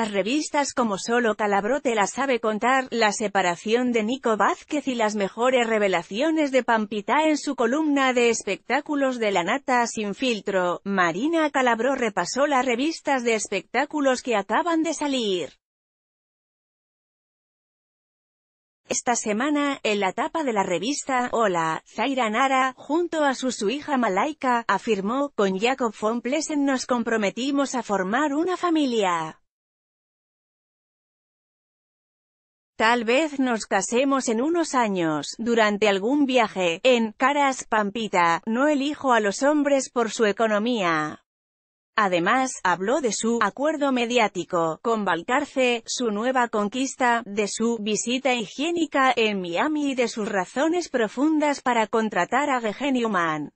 las revistas como Solo te la sabe contar, la separación de Nico Vázquez y las mejores revelaciones de Pampita en su columna de espectáculos de la nata sin filtro, Marina Calabró repasó las revistas de espectáculos que acaban de salir. Esta semana, en la tapa de la revista Hola, Zaira Nara, junto a su, su hija Malaika, afirmó, con Jacob von Plessen nos comprometimos a formar una familia. Tal vez nos casemos en unos años, durante algún viaje, en Caras, Pampita, no elijo a los hombres por su economía. Además, habló de su acuerdo mediático con Balcarce, su nueva conquista, de su visita higiénica en Miami y de sus razones profundas para contratar a Mann.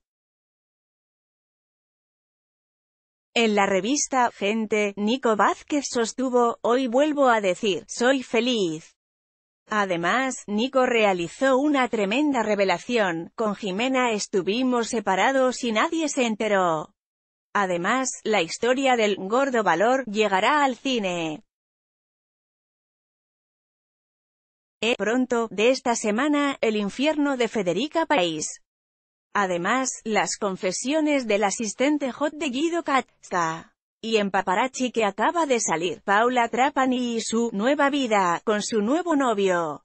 En la revista Gente, Nico Vázquez sostuvo, hoy vuelvo a decir, soy feliz. Además, Nico realizó una tremenda revelación, con Jimena estuvimos separados y nadie se enteró. Además, la historia del «Gordo Valor» llegará al cine. E pronto, de esta semana, El infierno de Federica País. Además, las confesiones del asistente Hot de Guido Katza y en Paparazzi que acaba de salir, Paula Trapani y su nueva vida, con su nuevo novio.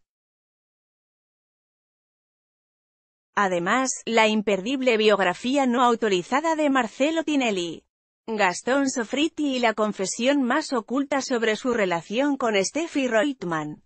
Además, la imperdible biografía no autorizada de Marcelo Tinelli. Gastón Sofriti y la confesión más oculta sobre su relación con Steffi Reutemann.